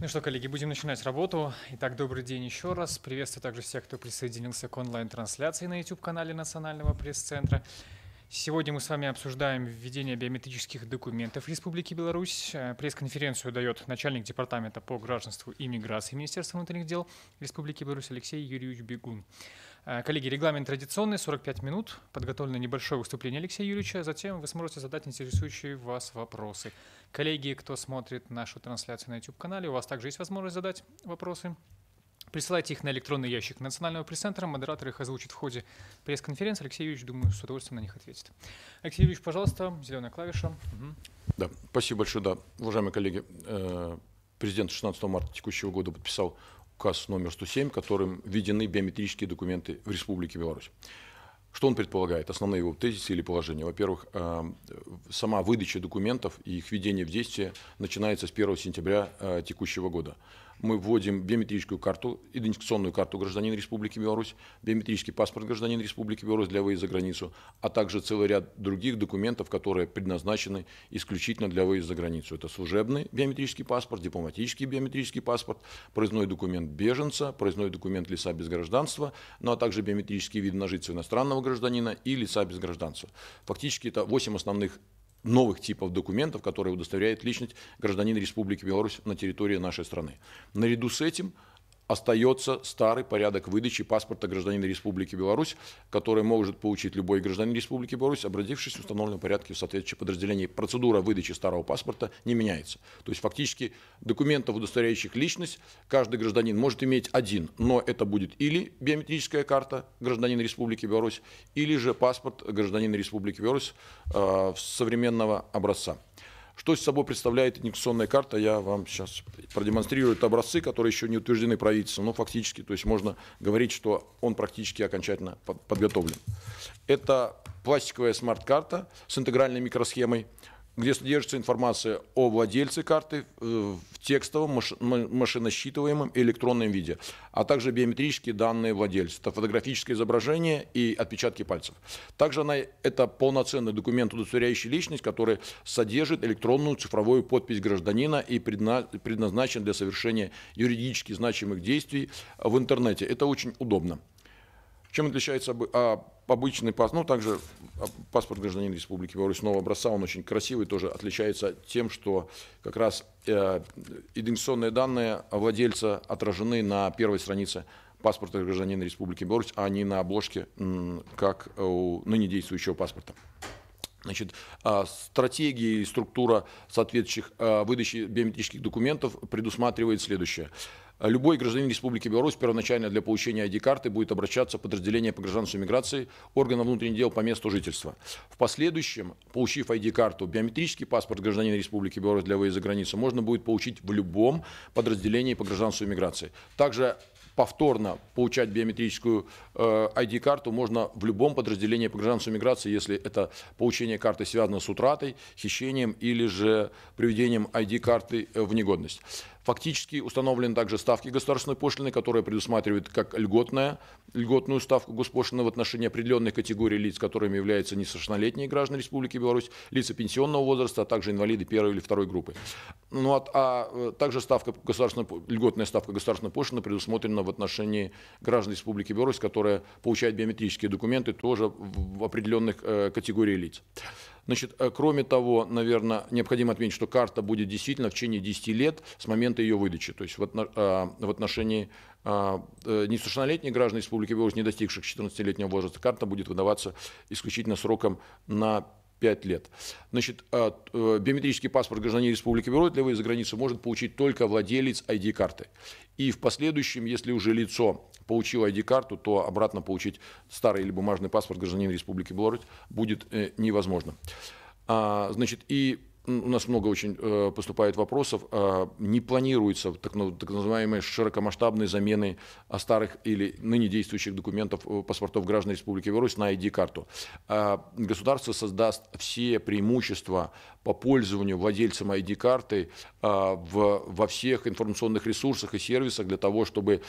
Ну что, коллеги, будем начинать работу. Итак, добрый день еще раз. Приветствую также всех, кто присоединился к онлайн-трансляции на YouTube-канале Национального пресс-центра. Сегодня мы с вами обсуждаем введение биометрических документов Республики Беларусь. Э, пресс-конференцию дает начальник Департамента по гражданству и миграции Министерства внутренних дел Республики Беларусь Алексей Юрьевич Бегун. Э, коллеги, регламент традиционный, 45 минут. Подготовлено небольшое выступление Алексея Юрьевича. Затем вы сможете задать интересующие вас вопросы. Коллеги, кто смотрит нашу трансляцию на YouTube-канале, у вас также есть возможность задать вопросы. Присылайте их на электронный ящик Национального пресс-центра. Модератор их озвучит в ходе пресс-конференции. Алексей Юрьевич, думаю, с удовольствием на них ответит. Алексей Юрьевич, пожалуйста, зеленая клавиша. Угу. Да, спасибо большое. Да. Уважаемые коллеги, э, президент 16 марта текущего года подписал указ номер 107, которым введены биометрические документы в Республике Беларусь. Что он предполагает? Основные его тезисы или положения. Во-первых, э, сама выдача документов и их введение в действие начинается с 1 сентября э, текущего года мы вводим биометрическую карту, идентификационную карту гражданина Республики Беларусь, биометрический паспорт гражданина Республики Беларусь для выезда за границу, а также целый ряд других документов, которые предназначены исключительно для выезда за границу. Это служебный биометрический паспорт, дипломатический биометрический паспорт, проездной документ беженца, проездной документ лица без гражданства, ну а также биометрические виды на жительство иностранного гражданина и лица без гражданства. Фактически это 8 основных новых типов документов, которые удостоверяют личность гражданина Республики Беларусь на территории нашей страны. Наряду с этим остается старый порядок выдачи паспорта гражданина Республики Беларусь, который может получить любой гражданин Республики Беларусь, обратившись в установленном порядке в соответствующее подразделение. Процедура выдачи старого паспорта не меняется. То есть фактически документов, удостоверяющих личность, каждый гражданин может иметь один, но это будет или биометрическая карта гражданина Республики Беларусь, или же паспорт гражданина Республики Беларусь э, современного образца. Что из собой представляет идентификационная карта, я вам сейчас продемонстрирую. Это образцы, которые еще не утверждены правительством, но ну, фактически, то есть можно говорить, что он практически окончательно подготовлен. Это пластиковая смарт-карта с интегральной микросхемой, где содержится информация о владельце карты э, в текстовом, машиносчитываемом электронном виде, а также биометрические данные владельца, это фотографическое изображение и отпечатки пальцев. Также она, это полноценный документ, удостоверяющий личность, который содержит электронную цифровую подпись гражданина и предназначен для совершения юридически значимых действий в интернете. Это очень удобно. Чем отличается а, обычный паспорт, ну, также паспорт гражданина Республики Беларусь нового образца, он очень красивый, тоже отличается тем, что как раз э, идентификационные данные владельца отражены на первой странице паспорта гражданина Республики Беларусь, а не на обложке, как у ныне действующего паспорта. Значит, а, стратегия и структура соответствующих а, выдачи биометрических документов предусматривает следующее – а любой гражданин Республики Беларусь первоначально для получения ID-карты будет обращаться в подразделение по гражданской миграции органов внутренних дел по месту жительства. В последующем, получив ID-карту, биометрический паспорт гражданина Республики Беларусь для выезда за границу можно будет получить в любом подразделении по гражданской миграции. Также повторно получать биометрическую э, ID-карту можно в любом подразделении по гражданской миграции, если это получение карты связано с утратой, хищением или же приведением ID-карты э, в негодность. Фактически установлены также ставки государственной пошлины, которая предусматривает как льготная, льготную ставку госпошлины в отношении определенных категорий лиц, которыми являются несовершеннолетние граждане Республики Беларусь, лица пенсионного возраста, а также инвалиды первой или второй группы. Ну, а, а также ставка государственной, льготная ставка государственной пошлины предусмотрена в отношении граждан Республики Беларусь, которые получают биометрические документы тоже в определенных э, категорий лиц. Значит, э, кроме того, наверное, необходимо отметить, что карта будет действительно в течение 10 лет с момента ее выдачи. То есть в э, отношении э, несовершеннолетних граждан Республики Беларусь, не достигших 14-летнего возраста, карта будет выдаваться исключительно сроком на 5 лет. Значит, а, э, биометрический паспорт гражданина Республики Беларусь для выезда за границу может получить только владелец ID-карты. И в последующем, если уже лицо получило ID-карту, то обратно получить старый или бумажный паспорт гражданина Республики Беларусь будет э, невозможно. А, значит, и у нас много очень э, поступает вопросов, э, не планируется так, ну, так называемые широкомасштабные замены а, старых или ныне действующих документов э, паспортов граждан Республики Беларусь на ID-карту. Э, а, государство создаст все преимущества по пользованию владельцам ID-карты э, в, во всех информационных ресурсах и сервисах для того, чтобы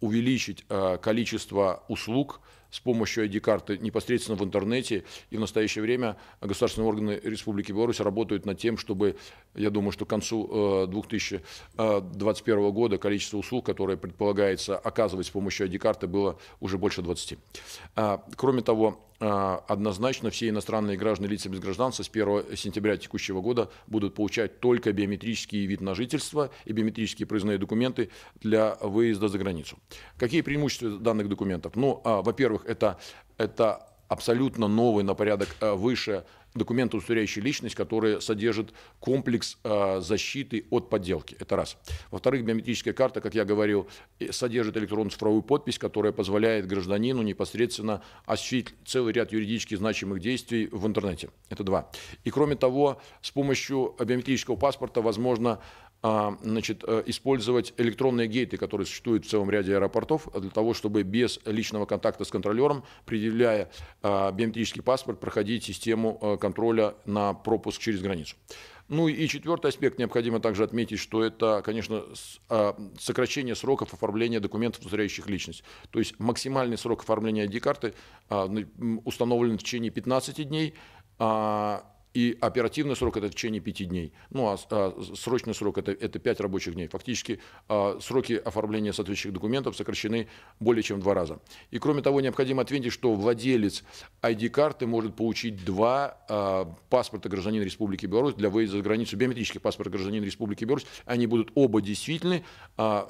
увеличить э, количество услуг, с помощью ID-карты непосредственно в интернете. И в настоящее время государственные органы Республики Беларусь работают над тем, чтобы я думаю, что к концу 2021 э, э, года количество услуг, которые предполагается оказывать с помощью ID-карты, было уже больше 20. А, кроме того, а, однозначно все иностранные граждане лица без гражданства с 1 сентября текущего года будут получать только биометрический вид на жительство и биометрические проездные документы для выезда за границу. Какие преимущества данных документов? Ну, а, во-первых, это, это абсолютно новый на порядок э, выше документ удостоверяющий личность, который содержит комплекс а, защиты от подделки. Это раз. Во-вторых, биометрическая карта, как я говорил, э, содержит электронную цифровую подпись, которая позволяет гражданину непосредственно осуществить целый ряд юридически значимых действий в интернете. Это два. И кроме того, с помощью биометрического паспорта возможно а, значит, э, использовать электронные гейты, которые существуют в целом ряде аэропортов, для того, чтобы без личного контакта с контролером, предъявляя а, биометрический паспорт, проходить систему э, контроля на пропуск через границу. Ну и четвертый аспект необходимо также отметить, что это, конечно, а, сокращение сроков оформления документов, удостоверяющих личность. То есть максимальный срок оформления ID-карты установлен в течение 15 дней, и оперативный срок это в течение пяти дней. Ну а, а срочный срок это, это 5 рабочих дней. Фактически а, сроки оформления соответствующих документов сокращены более чем в два раза. И кроме того, необходимо отметить, что владелец ID-карты может получить два а, паспорта гражданина Республики Беларусь для выезда за границу, биометрический паспорт гражданина Республики Беларусь. Они будут оба действительны. А,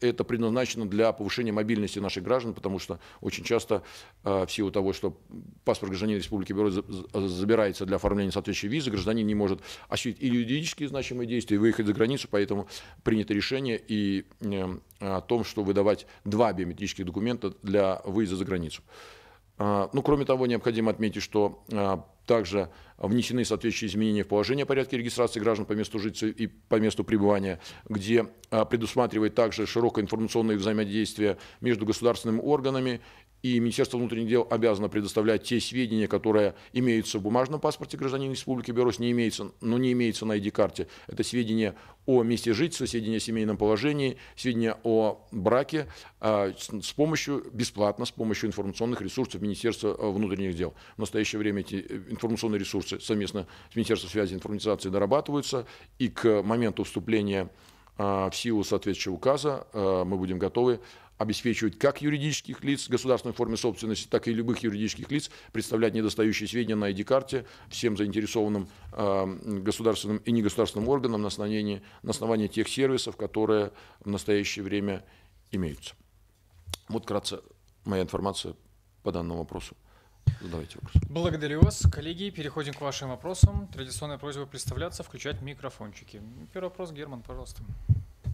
это предназначено для повышения мобильности наших граждан, потому что очень часто а, в силу того, что паспорт гражданина Республики Беларусь забирается для оформления соответствующей визы гражданин не может осуществить и юридически значимые действия, и выехать за границу, поэтому принято решение и э, о том, что выдавать два биометрических документа для выезда за границу. А, ну, кроме того, необходимо отметить, что э, также внесены соответствующие изменения в положение о порядке регистрации граждан по месту жительства и по месту пребывания, где э, предусматривает также широкое информационное взаимодействие между государственными органами и Министерство внутренних дел обязано предоставлять те сведения, которые имеются в бумажном паспорте гражданина Республики Беларусь, не имеется, но не имеется на ID-карте. Это сведения о месте жительства, сведения о семейном положении, сведения о браке а, с помощью, бесплатно, с помощью информационных ресурсов Министерства э, внутренних дел. В настоящее время эти э, информационные ресурсы совместно с Министерством связи и информатизации дорабатываются, и к моменту вступления а, в силу соответствующего указа э, мы будем готовы обеспечивать как юридических лиц в государственной форме собственности, так и любых юридических лиц, представлять недостающие сведения на ID-карте всем заинтересованным эм, государственным и негосударственным органам на основании, на основании тех сервисов, которые в настоящее время имеются. Вот вкратце моя информация по данному вопросу. Задавайте вопрос. Благодарю вас. Коллеги, переходим к вашим вопросам. Традиционная просьба представляться, включать микрофончики. Первый вопрос, Герман, пожалуйста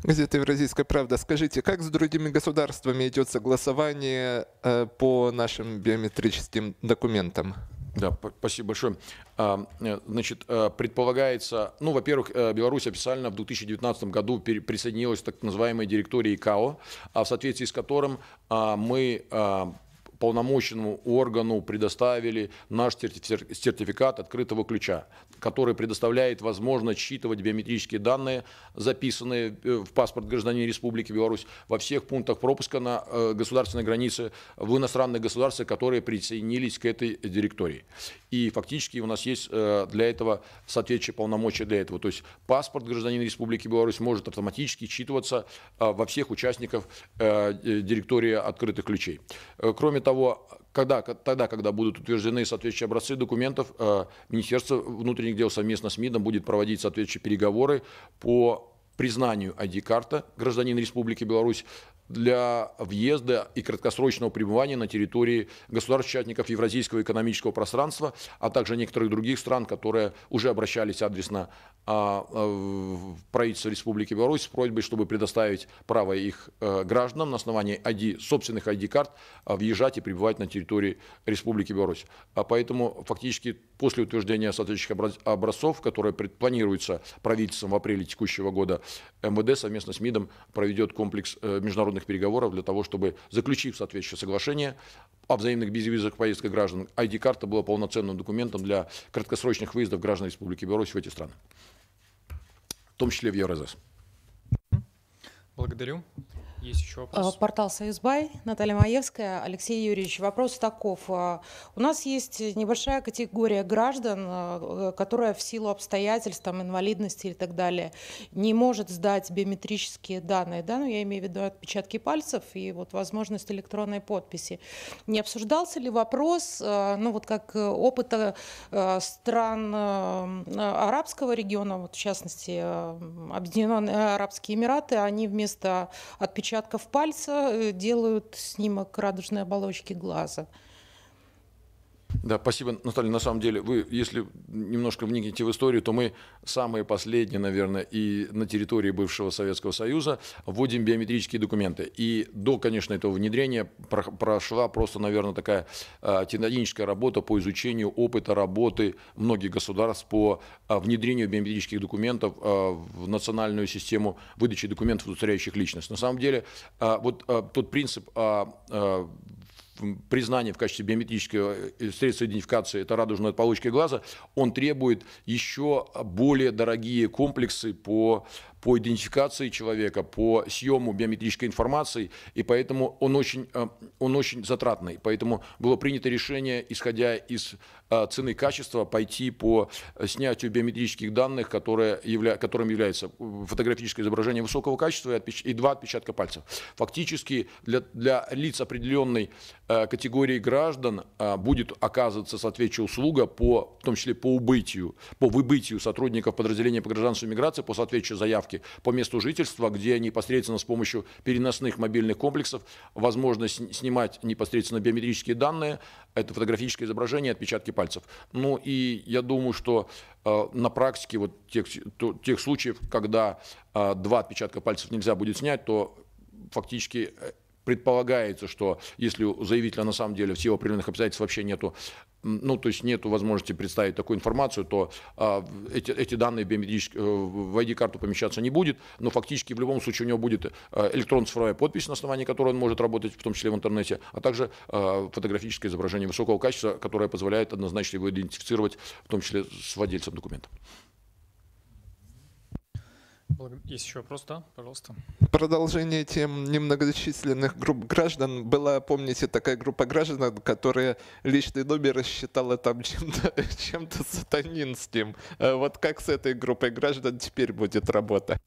газета «Евразийская правда». Скажите, как с другими государствами идет согласование э, по нашим биометрическим документам? Да, спасибо большое. А, э, значит, э, предполагается, ну, во-первых, Беларусь официально в 2019 году присоединилась к так называемой директории ИКАО, а в соответствии с которым а, мы полномоченному органу предоставили наш сертификат открытого ключа, который предоставляет возможность считывать биометрические данные, записанные э, в паспорт гражданина Республики Беларусь во всех пунктах пропуска на э, государственной границе в иностранных государствах, которые присоединились к этой директории. И фактически у нас есть э, для этого соответствующие полномочия для этого. То есть паспорт гражданина Республики Беларусь может автоматически считываться во всех участников директории открытых ключей. Кроме того, того, когда, тогда, когда будут утверждены соответствующие образцы документов, э, Министерство внутренних дел совместно с МИДом будет проводить соответствующие переговоры по признанию ID-карта гражданина Республики Беларусь для въезда и краткосрочного пребывания на территории государств-чатников Евразийского экономического пространства, а также некоторых других стран, которые уже обращались адресно а, а, в правительство Республики Беларусь с просьбой, чтобы предоставить право их э, гражданам на основании ID, собственных ID-карт а, въезжать и пребывать на территории Республики Беларусь. А поэтому фактически после утверждения соответствующих образцов, которые планируются правительством в апреле текущего года, МВД совместно с МИДом проведет комплекс э, международных мирных переговоров для того, чтобы, заключив соответствующее соглашение о взаимных безвизовых поездках граждан, ID-карта была полноценным документом для краткосрочных выездов граждан Республики Беларусь в эти страны, в том числе в Евразес. Благодарю. Есть еще а, вопрос. Портал «Союзбай», Наталья Маевская, Алексей Юрьевич. Вопрос таков. А, у нас есть небольшая категория граждан, а, которая в силу обстоятельств, там, инвалидности и так далее, не может сдать биометрические данные. Да? Ну, я имею в виду отпечатки пальцев и вот возможность электронной подписи. Не обсуждался ли вопрос, ну вот как опыта стран арабского региона, вот в частности Объединенные Арабские Эмираты, они вместо отпечатков отпечатков пальца э, делают снимок радужной оболочки глаза. Да, спасибо, Наталья. На самом деле, вы, если немножко вникнете в историю, то мы самые последние, наверное, и на территории бывшего Советского Союза вводим биометрические документы. И до, конечно, этого внедрения прошла просто, наверное, такая а, титаническая работа по изучению опыта работы многих государств по а, внедрению биометрических документов а, в национальную систему выдачи документов удостоверяющих личность. На самом деле, вот тот принцип признание в качестве биометрического э, средства идентификации, это радужная получка глаза, он требует еще более дорогие комплексы по по идентификации человека, по съему биометрической информации, и поэтому он очень, э, он очень затратный. Поэтому было принято решение, исходя из э, цены качества, пойти по снятию биометрических данных, которые явля, которым является фотографическое изображение высокого качества и, отпеч, и два отпечатка пальцев. Фактически для, для лиц определенной э, категории граждан будет оказываться соответствующая услуга, по, в том числе по убытию, по выбытию сотрудников подразделения по гражданству миграции по соответствующей заявке доставки по месту жительства, где непосредственно с помощью переносных мобильных комплексов возможно снимать непосредственно биометрические данные, это фотографическое изображение, отпечатки пальцев. Ну и я думаю, что э, на практике вот тех, тех случаев, когда э, два отпечатка пальцев нельзя будет снять, то фактически э, предполагается, что если у заявителя на самом деле в силу определенных обстоятельств вообще нету, ну, то есть нету возможности представить такую информацию, то а, эти, эти данные биометрически, э, в ID-карту помещаться не будет, но фактически в любом случае у него будет э, электронная цифровая подпись, на основании которой он может работать, в том числе в интернете, а также а, фотографическое изображение высокого качества, которое позволяет однозначно его идентифицировать, в том числе с владельцем документа. Есть еще вопрос, да, пожалуйста. Продолжение тем немногочисленных групп граждан. Была, помните, такая группа граждан, которая личный номер считала там чем-то чем сатанинским. Э, вот как с этой группой граждан теперь будет работа?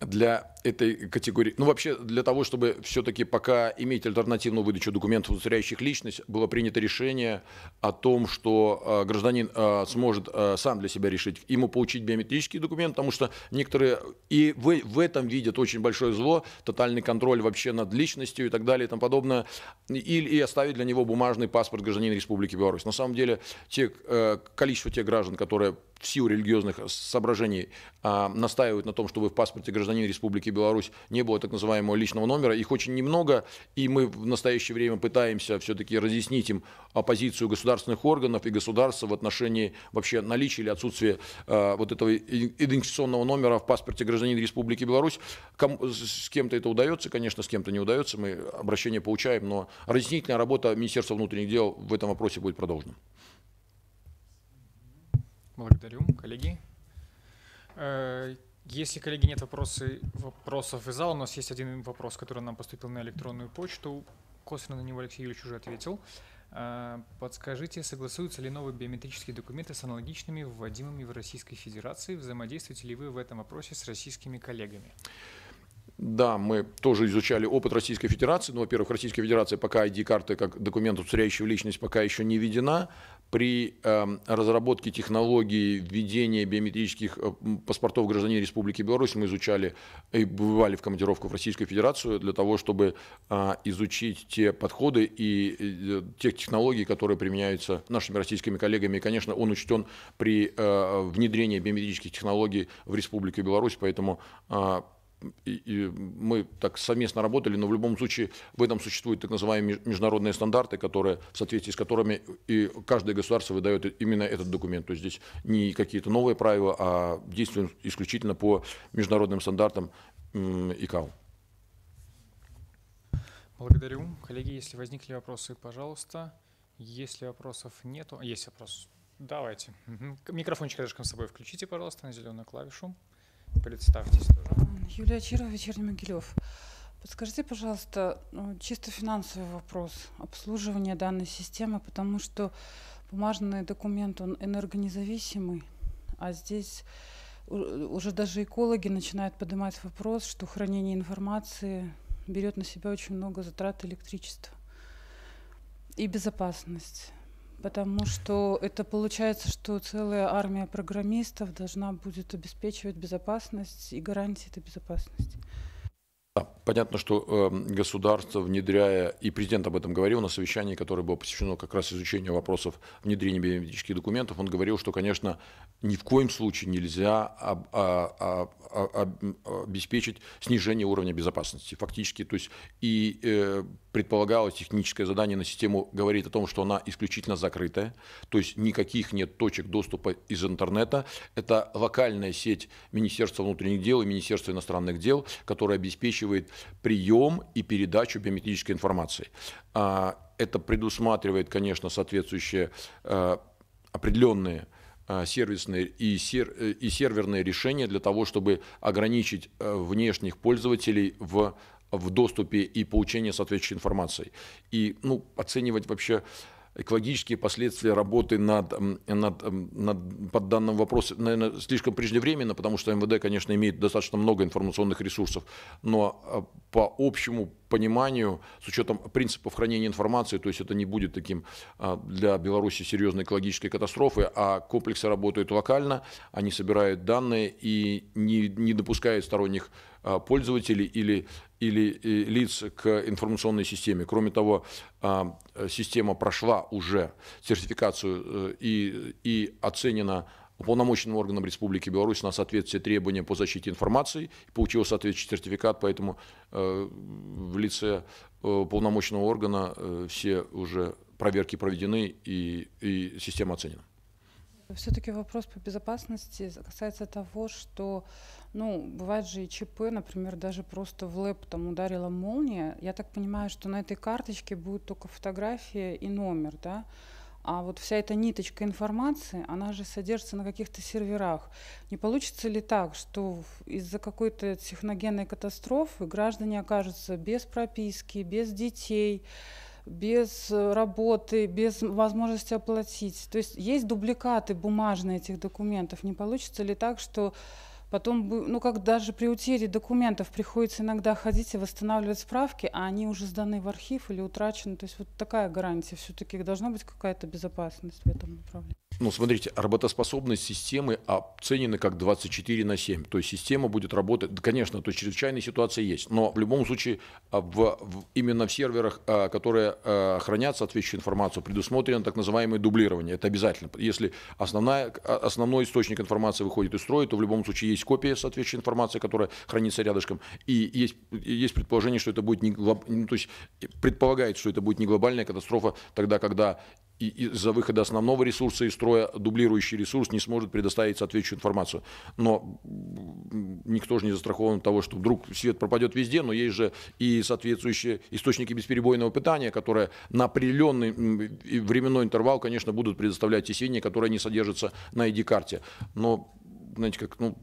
для этой категории, ну вообще для того, чтобы все-таки пока иметь альтернативную выдачу документов удостоверяющих личность, было принято решение о том, что а, гражданин а, сможет а, сам для себя решить, ему получить биометрический документ, потому что некоторые и вы в этом видят очень большое зло, тотальный контроль вообще над личностью и так далее и тому подобное, и, и оставить для него бумажный паспорт гражданина Республики Беларусь. На самом деле те, э, количество тех граждан, которые в силу религиозных э, соображений а, настаивают на том, чтобы в паспорте гражданина Республики Беларусь не было так называемого личного номера. Их очень немного, и мы в настоящее время пытаемся все-таки разъяснить им позицию государственных органов и государства в отношении вообще наличия или отсутствия а, вот этого идентификационного номера в паспорте гражданина Республики Беларусь. Ком, э, с кем-то это удается, конечно, с кем-то не удается, мы обращение получаем, но разъяснительная работа Министерства внутренних дел в этом вопросе будет продолжена. Благодарю, коллеги. Э, если, коллеги, нет вопросы, вопросов из зала, у нас есть один вопрос, который нам поступил на электронную почту. Косвенно на него Алексей Юрьевич уже ответил. Э, подскажите, согласуются ли новые биометрические документы с аналогичными вводимыми в Российской Федерации? Взаимодействуете ли вы в этом вопросе с российскими коллегами? Да, мы тоже изучали опыт Российской Федерации. Ну, во-первых, Российская Федерация пока ID-карты как документ, удостоверяющий личность, пока еще не введена. При э, разработке технологии введения биометрических э, паспортов гражданин Республики Беларусь мы изучали э, и бывали в командировку в Российскую Федерацию для того, чтобы э, изучить те подходы и э, тех технологии, которые применяются нашими российскими коллегами. И, конечно, он учтен при э, внедрении биометрических технологий в Республику Беларусь, поэтому э, и, и мы так совместно работали, но в любом случае в этом существуют так называемые международные стандарты, которые, в соответствии с которыми и каждое государство выдает именно этот документ. То есть здесь не какие-то новые правила, а действуем исключительно по международным стандартам ИКАО. Благодарю. Коллеги, если возникли вопросы, пожалуйста. Если вопросов нету, а, есть вопрос. Давайте. Микрофончик рядышком с собой включите, пожалуйста, на зеленую клавишу. Представьтесь тоже. Юлия Чирова, Вечерний Могилев. Подскажите, пожалуйста, ну, чисто финансовый вопрос обслуживания данной системы, потому что бумажный документ, он энергонезависимый, а здесь уже даже экологи начинают поднимать вопрос, что хранение информации берет на себя очень много затрат электричества и безопасность. Потому что это получается, что целая армия программистов должна будет обеспечивать безопасность и гарантии этой безопасности. А, понятно, что эм, государство, внедряя, и президент об этом говорил на совещании, которое было посвящено как раз изучению вопросов внедрения биометрических документов, он говорил, что, конечно, ни в коем случае нельзя об, а, а, а, обеспечить снижение уровня безопасности. Фактически, то есть и э, предполагалось техническое задание на систему говорит о том, что она исключительно закрытая, то есть никаких нет точек доступа из интернета. Это локальная сеть Министерства внутренних дел и Министерства иностранных дел, которая обеспечивает обеспечивает прием и передачу биометрической информации. А, это предусматривает, конечно, соответствующие э, определенные э, сервисные и, сер, э, и серверные решения для того, чтобы ограничить внешних пользователей в в доступе и получении соответствующей информации. И ну, оценивать вообще экологические последствия работы над, над, над, под данным вопросом, наверное, слишком преждевременно, потому что МВД, конечно, имеет достаточно много информационных ресурсов, но а, по общему пониманию, с учетом принципов хранения информации, то есть это не будет таким а, для Беларуси серьезной экологической катастрофы, а комплексы работают локально, они собирают данные и не, не допускают сторонних а, пользователей или, или э, лиц к информационной системе. Кроме того, а, система прошла уже сертификацию э, и, и оценена уполномоченным органам Республики Беларусь на соответствие все требования по защите информации, получил соответствующий сертификат, поэтому э, в лице э, органа э, все уже проверки проведены и, и система оценена. Все-таки вопрос по безопасности касается того, что, ну, бывает же и ЧП, например, даже просто в лэп там ударила молния. Я так понимаю, что на этой карточке будут только фотография и номер, да? а вот вся эта ниточка информации, она же содержится на каких-то серверах. Не получится ли так, что из-за какой-то техногенной катастрофы граждане окажутся без прописки, без детей, без э, работы, без возможности оплатить. То есть есть дубликаты бумажные этих документов. Не получится ли так, что Потом, ну как даже при утере документов приходится иногда ходить и восстанавливать справки, а они уже сданы в архив или утрачены. То есть вот такая гарантия. Все-таки должна быть какая-то безопасность в этом направлении. Ну, смотрите, работоспособность системы оценена как 24 на 7. То есть система будет работать, да, конечно, то есть чрезвычайные ситуации есть, но в любом случае а, в, в, именно в серверах, а, которые а, хранят соответствующую информацию, предусмотрено так называемое дублирование. Это обязательно. Если основная, основной источник информации выходит из строя, то в любом случае есть копия соответствующей информации, которая хранится рядышком. И есть, есть предположение, что это будет не ну, то есть предполагает, что это будет не глобальная катастрофа, тогда, когда из-за выхода основного ресурса из строя дублирующий ресурс не сможет предоставить соответствующую информацию. Но никто же не застрахован от того, что вдруг свет пропадет везде, но есть же и соответствующие источники бесперебойного питания, которые на определенный временной интервал, конечно, будут предоставлять те сведения, которые не содержатся на ID-карте. Но, знаете, как, ну,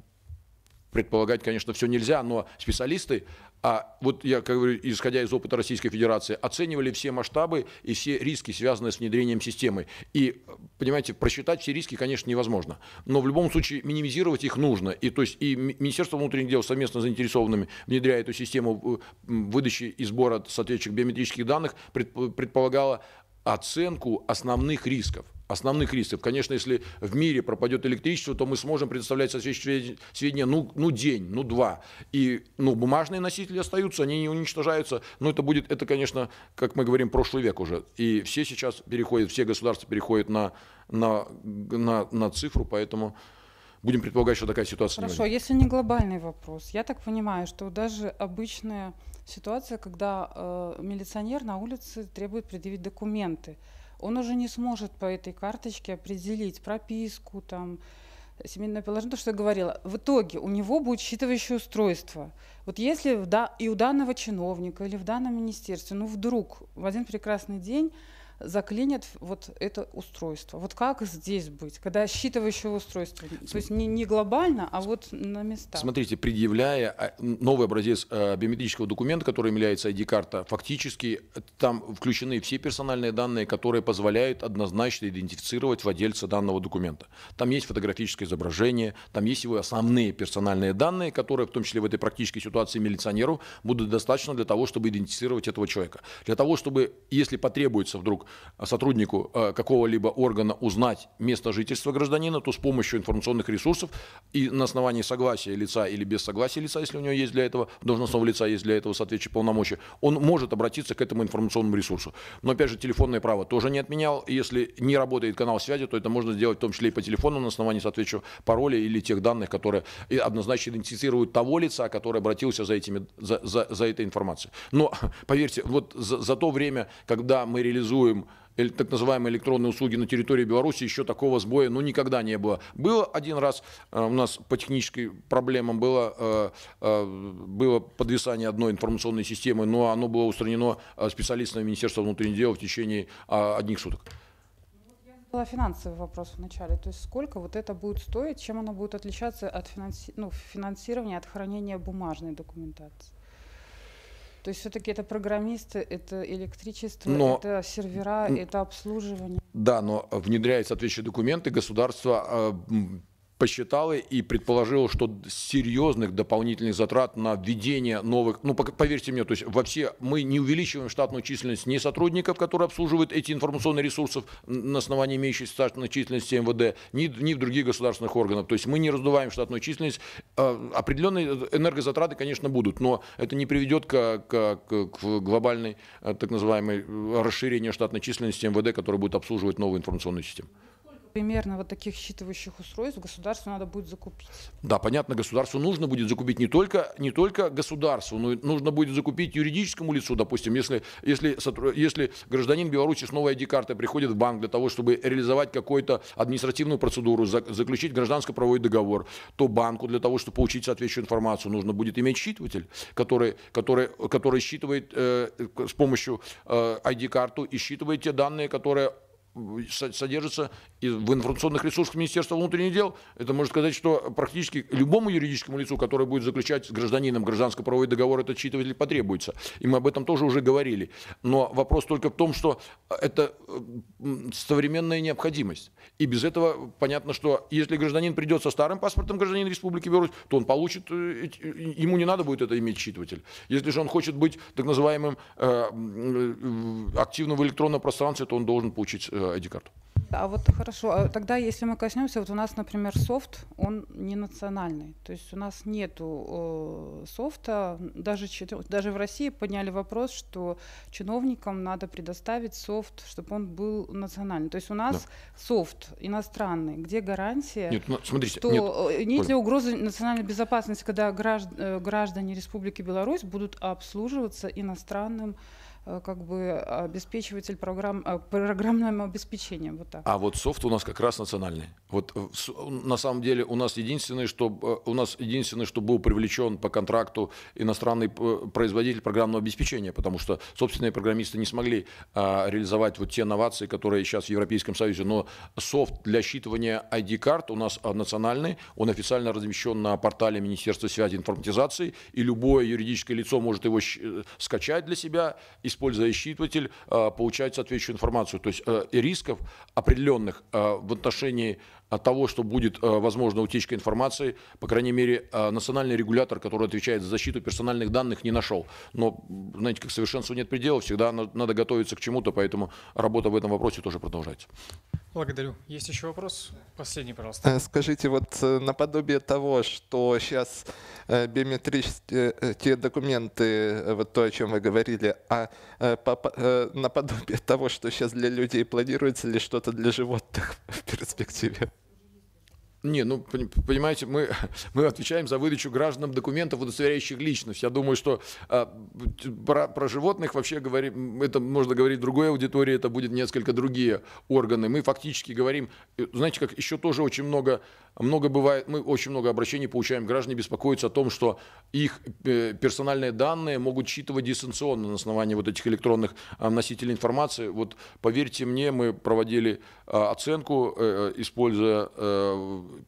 предполагать, конечно, все нельзя, но специалисты а вот я, как говорю, исходя из опыта Российской Федерации, оценивали все масштабы и все риски, связанные с внедрением системы. И, понимаете, просчитать все риски, конечно, невозможно. Но в любом случае минимизировать их нужно. И, то есть, и Министерство внутренних дел совместно с заинтересованными, внедряя эту систему э, выдачи и сбора соответствующих биометрических данных, предполагало оценку основных рисков. Основных рисков. Конечно, если в мире пропадет электричество, то мы сможем предоставлять соответствующие сведения ну, ну день, ну два. И ну, бумажные носители остаются, они не уничтожаются. Но это будет, это, конечно, как мы говорим, прошлый век уже. И все сейчас переходят, все государства переходят на, на, на, на цифру, поэтому будем предполагать, что такая ситуация. Хорошо, не если не глобальный вопрос, я так понимаю, что даже обычная ситуация, когда э, милиционер на улице требует предъявить документы. Он уже не сможет по этой карточке определить прописку, там, семейное положение, то, что я говорила, в итоге у него будет считывающее устройство. Вот если в, да, и у данного чиновника или в данном министерстве, ну вдруг в один прекрасный день заклинит вот это устройство. Вот как здесь быть, когда считывающее устройство? То есть не, не глобально, а вот на местах. Смотрите, предъявляя а, новый образец а, биометрического документа, который является ID-карта, фактически там включены все персональные данные, которые позволяют однозначно идентифицировать владельца данного документа. Там есть фотографическое изображение, там есть его основные персональные данные, которые в том числе в этой практической ситуации милиционеру будут достаточно для того, чтобы идентифицировать этого человека. Для того, чтобы, если потребуется вдруг сотруднику э, какого-либо органа узнать место жительства гражданина, то с помощью информационных ресурсов и на основании согласия лица или без согласия лица, если у него есть для этого, должностного лица есть для этого соответствующие полномочия, он может обратиться к этому информационному ресурсу. Но опять же, телефонное право тоже не отменял. Если не работает канал связи, то это можно сделать в том числе и по телефону на основании соответствующего пароля или тех данных, которые однозначно идентифицируют того лица, который обратился за, этими, за, за, за этой информацией. Но, поверьте, вот за, за то время, когда мы реализуем так называемые электронные услуги на территории Беларуси, еще такого сбоя ну, никогда не было. Было один раз э, у нас по техническим проблемам было, э, э, было подвисание одной информационной системы, но оно было устранено специалистами Министерства внутренних дел в течение одних суток ну, задала финансовый вопрос вначале. То есть сколько вот это будет стоить, чем оно будет отличаться от финанси... ну, финансирования, от хранения бумажной документации? То есть все-таки это программисты, это электричество, но, это сервера, это обслуживание. Да, но внедряя соответствующие документы, государство а, посчитала и предположил, что серьезных дополнительных затрат на введение новых, ну поверьте мне, то есть во все мы не увеличиваем штатную численность ни сотрудников, которые обслуживают эти информационные ресурсы на основании имеющейся штатной численности МВД, ни, ни в других государственных органов. То есть мы не раздуваем штатную численность. А, определенные э, энергозатраты, конечно, будут, но это не приведет к, к, к глобальной э, так называемой э, расширению штатной численности МВД, которая будет обслуживать новые информационные системы. Примерно вот таких считывающих устройств государству надо будет закупить. Да, понятно, государству нужно будет закупить не только, не только государству, но нужно будет закупить юридическому лицу, допустим, если, если, если гражданин Беларуси с новой ID-картой приходит в банк для того, чтобы реализовать какую-то административную процедуру, заключить гражданско-правовой договор, то банку для того, чтобы получить соответствующую информацию, нужно будет иметь считыватель, который, который, который считывает э, с помощью э, ID-карту и считывает те данные, которые содержится в информационных ресурсах Министерства внутренних дел. Это может сказать, что практически любому юридическому лицу, которое будет заключать с гражданином гражданско-правовой договор, этот считыватель потребуется. И мы об этом тоже уже говорили. Но вопрос только в том, что это современная необходимость. И без этого понятно, что если гражданин придет со старым паспортом гражданин Республики Беларусь, то он получит, э, ему не надо будет это иметь считыватель. Если же он хочет быть так называемым э, э, активным в электронном пространстве, то он должен получить ID-карту. Э, а вот хорошо, а тогда если мы коснемся, вот у нас, например, софт, он не национальный, то есть у нас нету э, софта, даже, даже в России подняли вопрос, что чиновникам надо предоставить софт, чтобы он был национальный. То есть у нас да. софт иностранный, где гарантия, нет, ну, смотрите, что нет, э, нет ли угрозы национальной безопасности, когда гражд, э, граждане Республики Беларусь будут обслуживаться иностранным Э, как бы обеспечиватель программ, э, программным обеспечением. Вот так. А вот софт у нас как раз национальный. Вот э, на самом деле у нас единственное, что, у нас единственное, что был привлечен по контракту иностранный производитель программного обеспечения, потому что собственные программисты не смогли а, реализовать вот те новации, которые сейчас в Европейском Союзе. Но софт для считывания ID-карт у нас а, национальный, он официально размещен на портале Министерства связи и информатизации, и любое юридическое лицо может его скачать для себя и используя считыватель, а, получать соответствующую информацию. То есть э, рисков определенных а, в отношении от того, что будет, э, возможно, утечка информации. По крайней мере, э, национальный регулятор, который отвечает за защиту персональных данных, не нашел. Но, знаете, как совершенству нет предела, всегда надо готовиться к чему-то, поэтому работа в этом вопросе тоже продолжается. Благодарю. Есть еще вопрос? Последний, пожалуйста. Э, скажите, вот наподобие того, что сейчас биометрические документы, вот то, о чем вы говорили, а наподобие того, что сейчас для людей планируется ли что-то для животных в перспективе? Не, ну, понимаете, мы, мы отвечаем за выдачу гражданам документов, удостоверяющих личность. Я думаю, что э, про, про животных вообще говорим, это можно говорить другой аудитории, это будет несколько другие органы. Мы фактически говорим, э, знаете, как еще тоже очень много, много бывает, мы очень много обращений получаем, граждане беспокоятся о том, что их э, персональные данные могут считывать дистанционно на основании вот этих электронных а, носителей информации. Вот поверьте мне, мы проводили а, оценку, э, используя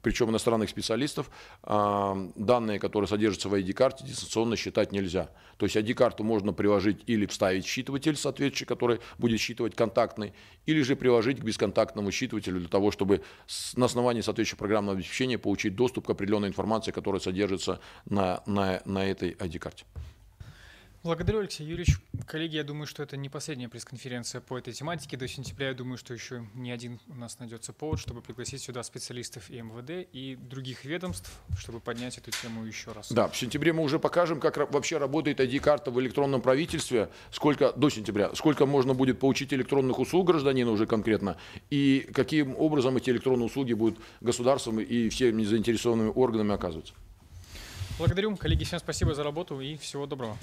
причем иностранных специалистов, а, данные, которые содержатся в ID-карте, дистанционно считать нельзя. То есть ID-карту можно приложить или вставить в считыватель соответствующий, который будет считывать контактный, или же приложить к бесконтактному считывателю для того, чтобы на основании соответствующего программного обеспечения получить доступ к определенной информации, которая содержится на, на, на этой ID-карте. Благодарю, Алексей Юрьевич. Коллеги, я думаю, что это не последняя пресс-конференция по этой тематике. До сентября, я думаю, что еще не один у нас найдется повод, чтобы пригласить сюда специалистов и МВД, и других ведомств, чтобы поднять эту тему еще раз. Да, в сентябре мы уже покажем, как вообще работает ID-карта в электронном правительстве, сколько до сентября, сколько можно будет получить электронных услуг гражданина уже конкретно, и каким образом эти электронные услуги будут государством и всеми заинтересованными органами оказываться. Благодарю. Коллеги, всем спасибо за работу и всего доброго.